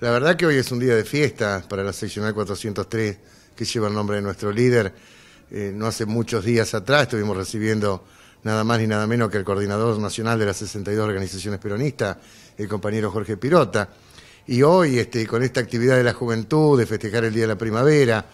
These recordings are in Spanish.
La verdad que hoy es un día de fiesta para la seccional 403 que lleva el nombre de nuestro líder. Eh, no hace muchos días atrás estuvimos recibiendo nada más ni nada menos que el coordinador nacional de las 62 organizaciones peronistas, el compañero Jorge Pirota. Y hoy, este, con esta actividad de la juventud, de festejar el Día de la Primavera,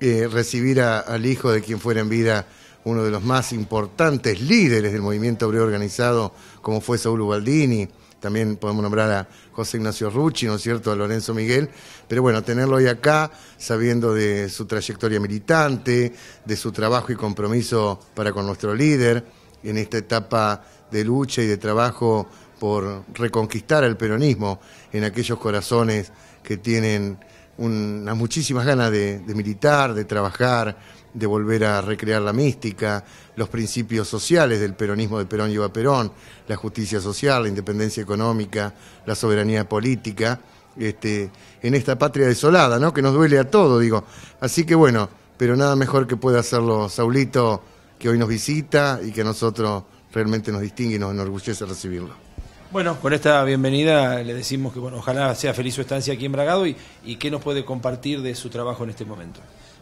eh, recibir al hijo de quien fuera en vida uno de los más importantes líderes del movimiento obrero organizado, como fue Saúl Ubaldini, también podemos nombrar a José Ignacio Rucci, ¿no es cierto?, a Lorenzo Miguel, pero bueno, tenerlo hoy acá, sabiendo de su trayectoria militante, de su trabajo y compromiso para con nuestro líder, en esta etapa de lucha y de trabajo por reconquistar el peronismo en aquellos corazones que tienen unas muchísimas ganas de, militar, de trabajar, de volver a recrear la mística, los principios sociales del peronismo de Perón lleva Perón, la justicia social, la independencia económica, la soberanía política, este, en esta patria desolada, ¿no? Que nos duele a todo, digo. Así que bueno, pero nada mejor que pueda hacerlo Saulito, que hoy nos visita y que a nosotros realmente nos distingue y nos enorgullece recibirlo. Bueno, con esta bienvenida le decimos que bueno, ojalá sea feliz su estancia aquí en Bragado y, y qué nos puede compartir de su trabajo en este momento.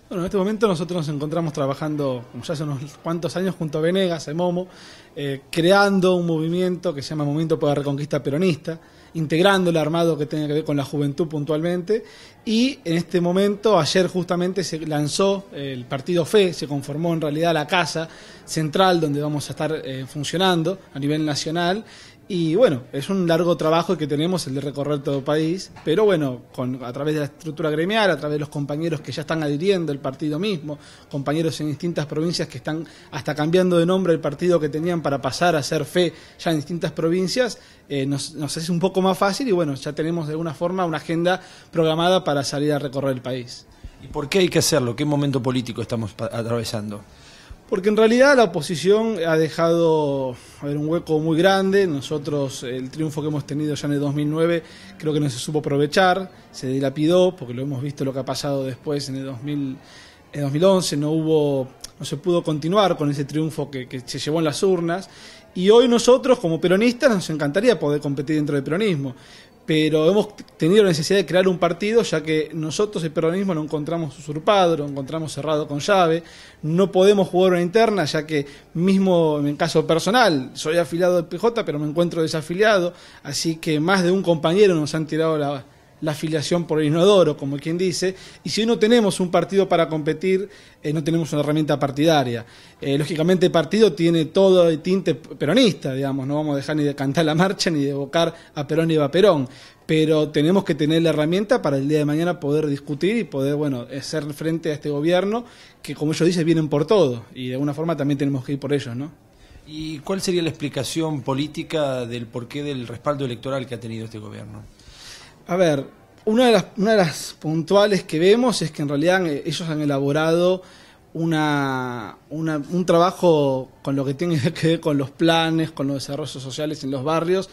Bueno, en este momento nosotros nos encontramos trabajando, como ya hace unos cuantos años, junto a Venegas, a Momo, eh, creando un movimiento que se llama Movimiento para la Reconquista Peronista, integrando el armado que tiene que ver con la juventud puntualmente. Y en este momento, ayer justamente se lanzó el partido FE, se conformó en realidad la casa central donde vamos a estar eh, funcionando a nivel nacional y bueno, es un largo trabajo que tenemos el de recorrer todo el país, pero bueno, con, a través de la estructura gremial, a través de los compañeros que ya están adhiriendo el partido mismo, compañeros en distintas provincias que están hasta cambiando de nombre el partido que tenían para pasar a ser fe ya en distintas provincias, eh, nos, nos hace un poco más fácil y bueno, ya tenemos de alguna forma una agenda programada para salir a recorrer el país. ¿Y por qué hay que hacerlo? ¿Qué momento político estamos atravesando? Porque en realidad la oposición ha dejado a un hueco muy grande. Nosotros, el triunfo que hemos tenido ya en el 2009, creo que no se supo aprovechar, se dilapidó, porque lo hemos visto lo que ha pasado después en el 2011. No hubo, no se pudo continuar con ese triunfo que, que se llevó en las urnas. Y hoy nosotros, como peronistas, nos encantaría poder competir dentro del peronismo pero hemos tenido la necesidad de crear un partido, ya que nosotros el peronismo lo encontramos usurpado, lo encontramos cerrado con llave, no podemos jugar una interna, ya que mismo en caso personal, soy afiliado del PJ, pero me encuentro desafiliado, así que más de un compañero nos han tirado la, la afiliación por el inodoro, como quien dice, y si no tenemos un partido para competir, eh, no tenemos una herramienta partidaria. Eh, lógicamente el partido tiene todo el tinte peronista, digamos, no vamos a dejar ni de cantar la marcha ni de evocar a Perón y a Perón, pero tenemos que tener la herramienta para el día de mañana poder discutir y poder, bueno, eh, ser frente a este gobierno que, como ellos dicen, vienen por todo, y de alguna forma también tenemos que ir por ellos, ¿no? ¿Y cuál sería la explicación política del porqué del respaldo electoral que ha tenido este gobierno? A ver, una de, las, puntuales que vemos es que en realidad eh, ellos han elaborado una, un trabajo con lo que tiene que ver con los planes, con los desarrollos sociales en los barrios,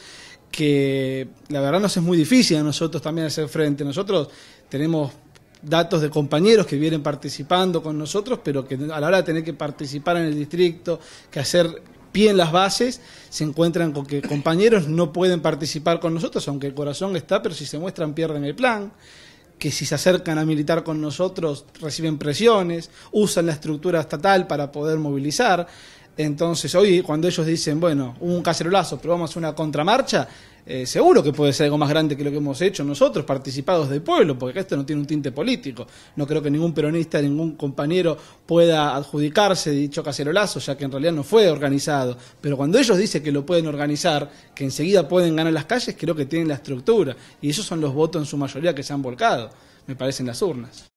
que la verdad nos es muy difícil a nosotros también hacer frente. Nosotros tenemos datos de compañeros que vienen participando con nosotros, pero que a la hora de tener que participar en el distrito, que hacer pie en las bases, se encuentran con que compañeros no pueden participar con nosotros, aunque el corazón está, pero si se muestran pierden el plan, que si se acercan a militar con nosotros reciben presiones, usan la estructura estatal para poder movilizar. Entonces, hoy cuando ellos dicen, bueno, un cacerolazo, pero vamos a una contramarcha, eh, seguro que puede ser algo más grande que lo que hemos hecho nosotros, participados del pueblo, porque esto no tiene un tinte político. No creo que ningún peronista, ningún compañero pueda adjudicarse dicho cacerolazo, ya que en realidad no fue organizado. Pero cuando ellos dicen que lo pueden organizar, que enseguida pueden ganar las calles, creo que tienen la estructura. Y esos son los votos en su mayoría que se han volcado, me parecen las urnas.